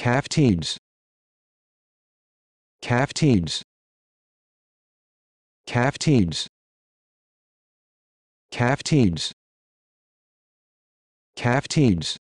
Cafteeds. Cafteeds. Cafteeds. Cafteeds. Cafteeds.